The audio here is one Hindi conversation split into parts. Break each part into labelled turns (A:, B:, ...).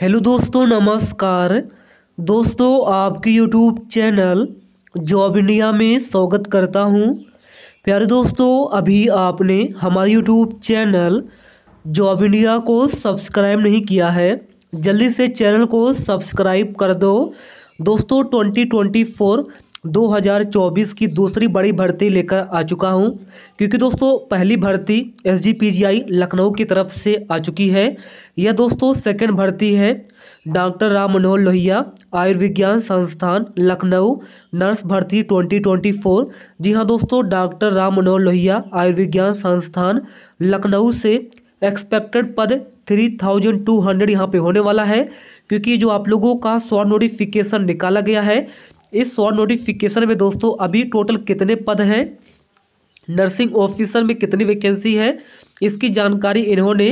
A: हेलो दोस्तों नमस्कार दोस्तों आपके यूट्यूब चैनल जॉब इंडिया में स्वागत करता हूं प्यारे दोस्तों अभी आपने हमारे यूट्यूब चैनल जॉब इंडिया को सब्सक्राइब नहीं किया है जल्दी से चैनल को सब्सक्राइब कर दो दोस्तों 2024 2024 की दूसरी बड़ी भर्ती लेकर आ चुका हूं क्योंकि दोस्तों पहली भर्ती एस लखनऊ की तरफ से आ चुकी है यह दोस्तों सेकंड भर्ती है डॉक्टर राम मनोहर लोहिया आयुर्विज्ञान संस्थान लखनऊ नर्स भर्ती 2024 जी हाँ दोस्तों डॉक्टर राम मनोहर लोहिया आयुर्विज्ञान संस्थान लखनऊ से एक्सपेक्टेड पद थ्री थाउजेंड टू हंड्रेड यहाँ पर होने वाला है क्योंकि जो आप लोगों का सॉ नोटिफिकेशन निकाला गया है इस शॉर्ट नोटिफिकेशन में दोस्तों अभी टोटल कितने पद हैं नर्सिंग ऑफिसर में कितनी वैकेंसी है इसकी जानकारी इन्होंने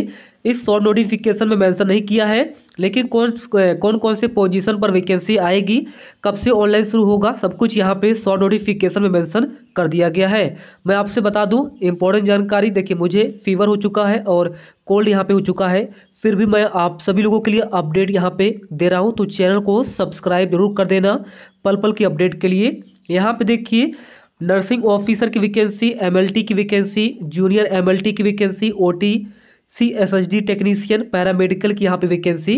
A: इस शॉर्ट नोटिफिकेशन में मेंशन नहीं किया है लेकिन कौन कौन कौन से पोजीशन पर वैकेंसी आएगी कब से ऑनलाइन शुरू होगा सब कुछ यहाँ पे शॉर्ट नोटिफिकेशन में मेंशन कर दिया गया है मैं आपसे बता दूँ इंपॉर्टेंट जानकारी देखिए मुझे फीवर हो चुका है और कोल्ड यहाँ पे हो चुका है फिर भी मैं आप सभी लोगों के लिए अपडेट यहाँ पर दे रहा हूँ तो चैनल को सब्सक्राइब जरूर कर देना पल पल की अपडेट के लिए यहाँ पे देखिए नर्सिंग ऑफिसर की वैकेंसी एमएलटी की वैकेंसी जूनियर एमएलटी की vacancy OT C D technician paramedical की यहाँ पे वैकेंसी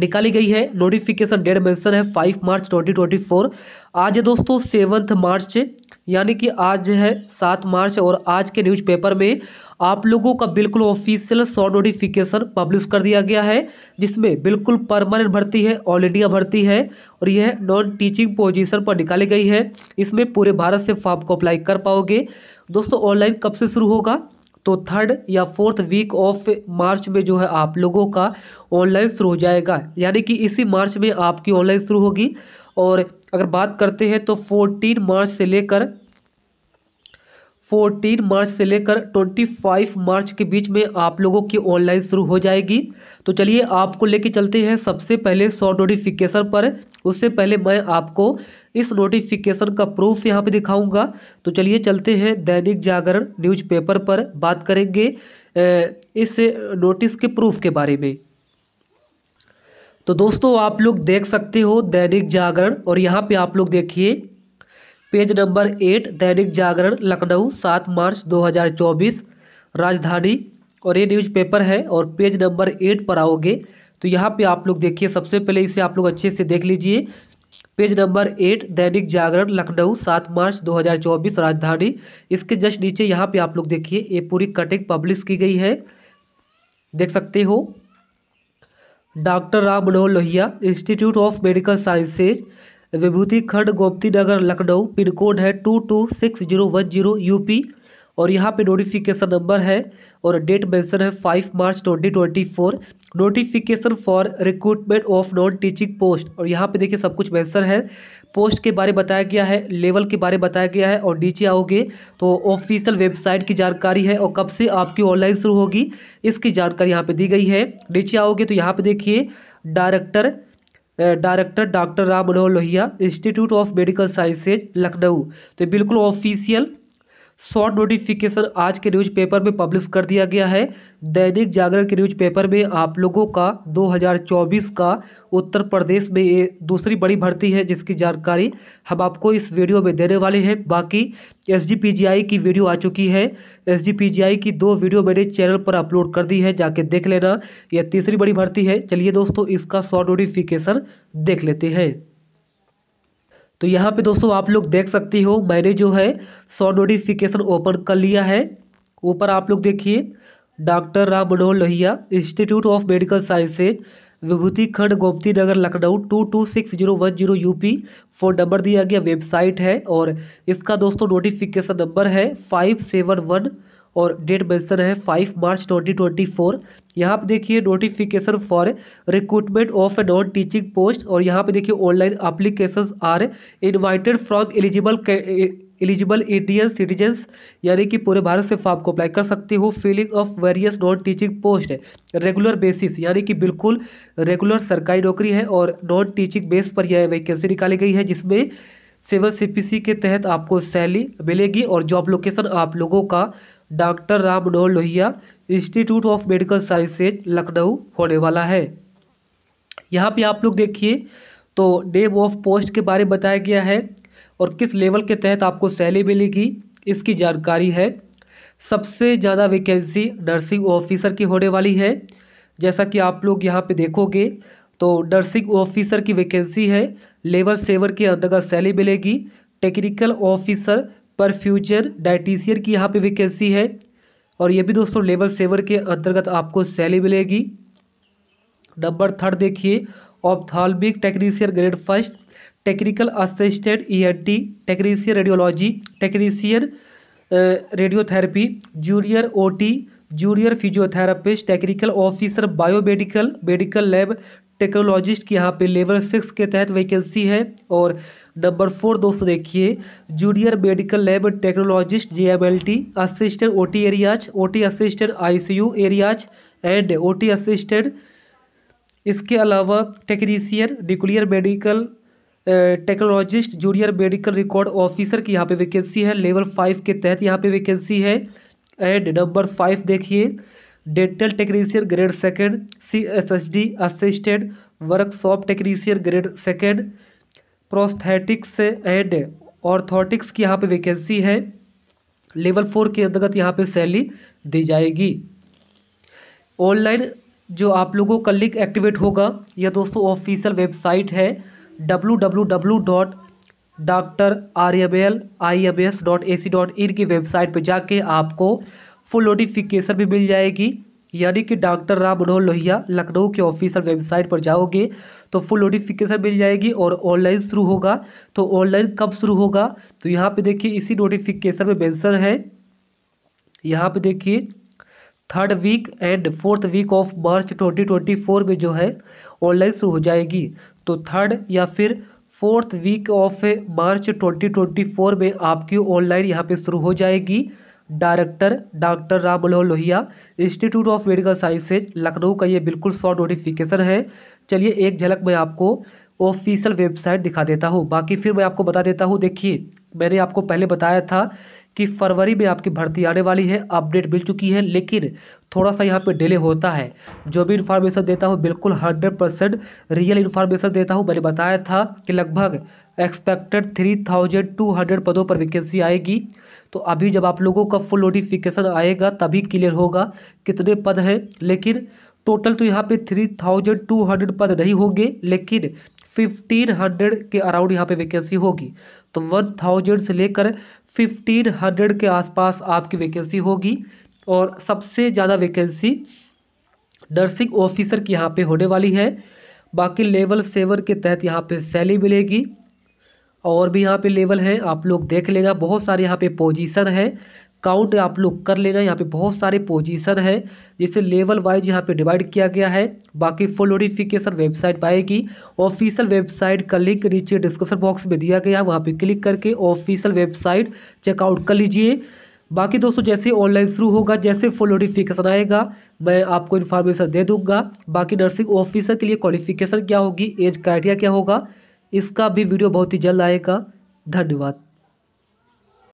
A: निकाली गई है नोटिफिकेशन डेट मेंशन है फाइव मार्च 2024 आज है दोस्तों सेवन्थ मार्च यानी कि आज है सात मार्च और आज के न्यूज़पेपर में आप लोगों का बिल्कुल ऑफिशियल शॉर्ट नोटिफिकेशन पब्लिश कर दिया गया है जिसमें बिल्कुल परमानेंट भर्ती है ऑल इंडिया भर्ती है और यह नॉन टीचिंग पोजीशन पर निकाली गई है इसमें पूरे भारत से फॉर्म को अप्लाई कर पाओगे दोस्तों ऑनलाइन कब से शुरू होगा तो थर्ड या फोर्थ वीक ऑफ मार्च में जो है आप लोगों का ऑनलाइन शुरू हो जाएगा यानी कि इसी मार्च में आपकी ऑनलाइन शुरू होगी और अगर बात करते हैं तो 14 मार्च से लेकर 14 मार्च से लेकर 25 मार्च के बीच में आप लोगों की ऑनलाइन शुरू हो जाएगी तो चलिए आपको लेके चलते हैं सबसे पहले शॉर्ट नोटिफिकेशन पर उससे पहले मैं आपको इस नोटिफिकेशन का प्रूफ यहाँ पे दिखाऊंगा तो चलिए चलते हैं दैनिक जागरण न्यूज़पेपर पर बात करेंगे इस नोटिस के प्रूफ के बारे में तो दोस्तों आप लोग देख सकते हो दैनिक जागरण और यहाँ पर आप लोग देखिए पेज नंबर एट दैनिक जागरण लखनऊ सात मार्च 2024 राजधानी और ये न्यूज़पेपर है और पेज नंबर एट पर आओगे तो यहाँ पे आप लोग देखिए सबसे पहले इसे आप लोग अच्छे से देख लीजिए पेज नंबर एट दैनिक जागरण लखनऊ सात मार्च 2024 राजधानी इसके जस्ट नीचे यहाँ पे आप लोग देखिए ये पूरी कटिंग पब्लिश की गई है देख सकते हो doctor Ram Manohar Lohia institute of medical sciences Vibhuti Khand Gomti Nagar Lucknow pin code है two two six zero one zero UP और यहाँ पे नोटिफिकेशन नंबर है और डेट मेंशन है five March twenty twenty four notification for recruitment of non teaching post और यहाँ पे देखिए सब कुछ मेंशन है पोस्ट के बारे में बताया गया है लेवल के बारे में बताया गया है और नीचे आओगे तो ऑफिशियल वेबसाइट की जानकारी है और कब से आपकी ऑनलाइन शुरू होगी इसकी जानकारी यहाँ पर दी गई है नीचे आओगे तो यहाँ पर देखिए director director doctor Ram Manohar Lohia institute of medical sciences Lucknow तो बिल्कुल ऑफिशियल शॉर्ट नोटिफिकेशन आज के न्यूज़पेपर में पब्लिश कर दिया गया है दैनिक जागरण के न्यूज़पेपर में आप लोगों का 2024 का उत्तर प्रदेश में ये दूसरी बड़ी भर्ती है जिसकी जानकारी हम आपको इस वीडियो में देने वाले हैं बाकी एस की वीडियो आ चुकी है एस की दो वीडियो मैंने चैनल पर अपलोड कर दी है जाके देख लेना यह तीसरी बड़ी भर्ती है चलिए दोस्तों इसका शॉर्ट नोटिफिकेशन देख लेते हैं तो यहाँ पे दोस्तों आप लोग देख सकती हो मैंने जो है सौ नोटिफिकेशन ओपन कर लिया है ऊपर आप लोग देखिए doctor Ram Manohar Lohia institute of medical sciences Vibhuti Khand Gomti Nagar Lucknow two two six zero one zero UP phone number दिया गया वेबसाइट है और इसका दोस्तों नोटिफिकेशन नंबर है फाइव सेवन वन और डेट मेंशन है five March twenty twenty four यहाँ पर देखिए notification for recruitment of a non teaching post और यहाँ पे देखिए online application are invited from eligible eligible Indian citizens यानी कि पूरे भारत से फॉर्म को अप्लाई कर सकते हो filling of various non teaching post regular basis यानी कि बिल्कुल रेगुलर सरकारी नौकरी है और नॉन टीचिंग बेस पर यह वैकेंसी निकाली गई है जिसमें सेवन सी के तहत आपको सैलरी मिलेगी और जॉब लोकेशन आप लोगों का डॉक्टर रामडोल Lohia institute of medical sciences Lucknow होने वाला है यहाँ पे आप लोग देखिए तो डेम ऑफ पोस्ट के बारे में बताया गया है और किस लेवल के तहत आपको सैलरी मिलेगी इसकी जानकारी है सबसे ज़्यादा वैकेंसी नर्सिंग ऑफिसर की होने वाली है जैसा कि आप लोग यहाँ पे देखोगे तो नर्सिंग ऑफिसर की वैकेंसी है लेवल सेवन के अंतर्गत सैलरी मिलेगी टेक्निकल ऑफिसर पर फ्यूचर डाइटिशियर की यहाँ पे वैकेंसी है और ये भी दोस्तों लेवल सेवर के अंतर्गत आपको सैली मिलेगी नंबर थर्ड देखिए ophthalmic technician grade first technical assistant T technician radiology technician radiotherapy junior OT junior physiotherapist technical officer biomedical medical lab technologist की यहाँ पे लेवल सिक्स के तहत वैकेंसी है और नंबर फोर दोस्तों देखिए junior medical lab technologist J M L T assistant O T areas O T assistant I C U areas and O T assistant इसके अलावा technician nuclear medical technologist junior medical record officer की यहाँ पे वैकेंसी है लेवल फाइव के तहत यहाँ पे वैकेंसी है एंड नंबर फाइव देखिए dental technician grade second C S S D assistant workshop technician grade second prosthetics and orthotics की यहाँ पे वैकेंसी है लेवल फोर के अंतर्गत यहाँ पे सैलरी दी जाएगी ऑनलाइन जो आप लोगों का लिंक एक्टिवेट होगा यह दोस्तों ऑफिशियल वेबसाइट है W W W dot doctor R M L I M S dot A C dot in की वेबसाइट पर जाके आपको फुल नोटिफिकेशन भी मिल जाएगी यानी कि डॉक्टर राम मनोहर लोहिया लखनऊ के ऑफिशियल वेबसाइट पर जाओगे तो फुल नोटिफिकेशन मिल जाएगी और ऑनलाइन शुरू होगा तो ऑनलाइन कब शुरू होगा तो यहाँ पे देखिए इसी नोटिफिकेशन में मैंसन है यहाँ पे देखिए third week and fourth week of March twenty twenty four में जो है ऑनलाइन शुरू हो जाएगी तो थर्ड या फिर fourth week of March twenty twenty four में आपकी ऑनलाइन यहाँ पर शुरू हो जाएगी director doctor Ram Manohar Lohia institute of medical sciences Lucknow का ये बिल्कुल शॉर्ट नोटिफिकेशन है चलिए एक झलक मैं आपको ऑफिशियल वेबसाइट दिखा देता हूँ बाकी फिर मैं आपको बता देता हूँ देखिए मैंने आपको पहले बताया था कि फरवरी में आपकी भर्ती आने वाली है अपडेट मिल चुकी है लेकिन थोड़ा सा यहाँ पे डिले होता है जो भी इन्फॉर्मेशन देता हूँ बिल्कुल हंड्रेड परसेंट रियल इन्फॉर्मेशन देता हूँ मैंने बताया था कि लगभग expected three thousand two hundred पदों पर वैकेंसी आएगी तो अभी जब आप लोगों का फुल नोटिफिकेशन आएगा तभी क्लियर होगा कितने पद हैं लेकिन टोटल तो यहाँ पे थ्री थाउजेंड टू हंड्रेड पद नहीं होंगे लेकिन फिफ्टीन हंड्रेड के अराउंड यहाँ पे वैकेंसी होगी तो वन थाउजेंड से लेकर फिफ्टीन हंड्रेड के आसपास आपकी वैकेंसी होगी और सबसे ज़्यादा वैकेंसी नर्सिंग ऑफिसर की यहाँ पे होने वाली है बाकी लेवल सेवन के तहत यहाँ पे सैली मिलेगी और भी यहाँ पे लेवल है आप लोग देख लेना बहुत सारे यहाँ पे पोजीशन है काउंट आप लोग कर लेना यहाँ पे बहुत सारे पोजीशन है जिसे लेवल वाइज यहाँ पे डिवाइड किया गया है बाकी फुल नोटिफिकेशन वेबसाइट पाएगी ऑफिशियल वेबसाइट का लिंक नीचे डिस्क्रिप्शन बॉक्स में दिया गया है वहाँ पे क्लिक करके ऑफिशियल वेबसाइट चेकआउट कर लीजिए बाकी दोस्तों जैसे ऑनलाइन शुरू होगा जैसे फुल नोटिफिकेशन आएगा मैं आपको इन्फॉर्मेशन दे दूँगा बाकी नर्सिंग ऑफिसर के लिए क्वालिफिकेशन क्या होगी एज क्राइटेरिया क्या होगा इसका भी वीडियो बहुत ही जल्द आएगा धन्यवाद